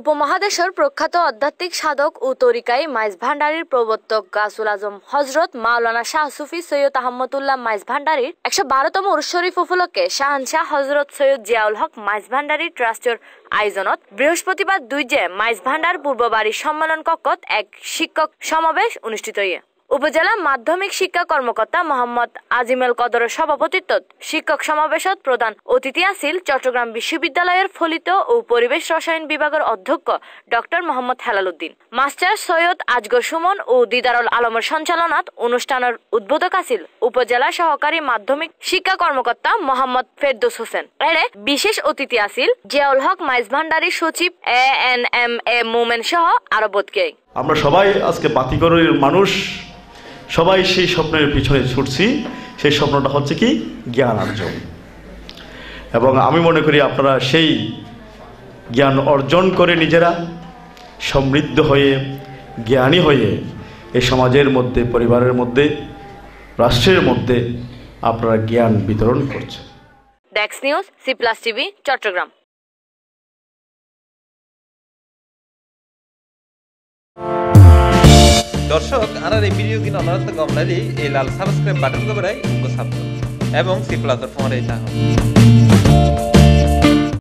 উপমহাদেশের প্রখ্যাত আধ্যাত্মিক সাধক ও তরিকায় মাইজ ভান্ডারীর প্রবর্তক গাছুল আজম হজরত মাওলানা শাহ সুফি সৈয়দ আহমদুল্লাহ মাইজ ভান্ডারীর একশো বারোতম উরশরীফ শরীফ উপলক্ষে শাহানশাহ হজরত সৈয়দ জিয়াউল হক মাইজ ভান্ডারী ট্রাস্টের আয়োজনত বৃহস্পতিবার দুই যে মাইজ ভান্ডার পূর্ববাড়ির সম্মেলন কক্ষত এক শিক্ষক সমাবেশ অনুষ্ঠিত হয়ে উপজেলা মাধ্যমিক শিক্ষা কর্মকর্তা মোহাম্মদ আজিমেল কদরের সভাপতিত্ব শিক্ষক সমাবেশত প্রধান অতিথি আসিল চট্টগ্রাম বিশ্ববিদ্যালয়ের ফলিত ও পরিবেশ রসায়ন বিভাগের অধ্যক্ষ ডক্টর মোহাম্মদ হেলালুদ্দিন মাস্টার সৈয়দ আজগর সুমন ও দিদারুল আলমের সঞ্চালনাত অনুষ্ঠানের উদ্বোধক আসিল উপজেলা সহকারী মাধ্যমিক শিক্ষা কর্মকর্তা মোহাম্মদ ফেরদোস হোসেন এরে বিশেষ অতিথি আসিল জিয়াউল হক মাইজ ভান্ডারির সচিব এ এন এম এ মোমেন সহ আরবতকে আমরা সবাই আজকে বাতিকরের মানুষ সবাই সেই স্বপ্নের পিছনে ছুটছি সেই স্বপ্নটা হচ্ছে কি জ্ঞান অর্জন এবং আমি মনে করি আপনারা সেই জ্ঞান অর্জন করে নিজেরা সমৃদ্ধ হয়ে জ্ঞানী হয়ে এই সমাজের মধ্যে পরিবারের মধ্যে রাষ্ট্রের মধ্যে আপনারা জ্ঞান বিতরণ করছেন ডেক্স news C plus TV Chattogram দর্শক আনার এই ভিডিও কিন্তু অনারত গমনালি এই লাল সাবস্ক্রাইব বাটন গবরাই উঙ্গ সাপ এবং সি প্লাস ফোন রেখা